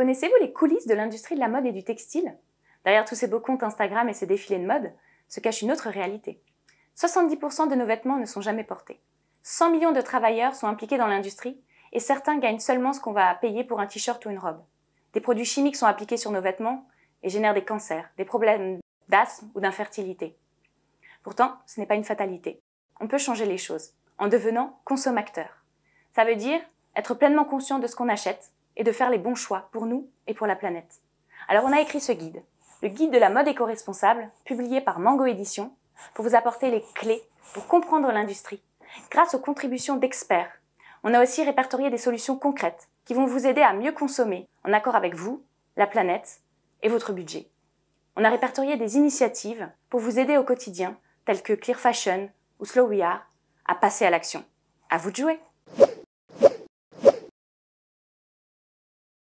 Connaissez-vous les coulisses de l'industrie de la mode et du textile Derrière tous ces beaux comptes Instagram et ces défilés de mode se cache une autre réalité. 70% de nos vêtements ne sont jamais portés. 100 millions de travailleurs sont impliqués dans l'industrie et certains gagnent seulement ce qu'on va payer pour un t-shirt ou une robe. Des produits chimiques sont appliqués sur nos vêtements et génèrent des cancers, des problèmes d'asthme ou d'infertilité. Pourtant, ce n'est pas une fatalité. On peut changer les choses en devenant consommateur. Ça veut dire être pleinement conscient de ce qu'on achète, et de faire les bons choix pour nous et pour la planète. Alors on a écrit ce guide, le guide de la mode éco-responsable, publié par Mango Édition, pour vous apporter les clés pour comprendre l'industrie, grâce aux contributions d'experts. On a aussi répertorié des solutions concrètes qui vont vous aider à mieux consommer, en accord avec vous, la planète et votre budget. On a répertorié des initiatives pour vous aider au quotidien, telles que Clear Fashion ou Slow We Are, à passer à l'action. À vous de jouer!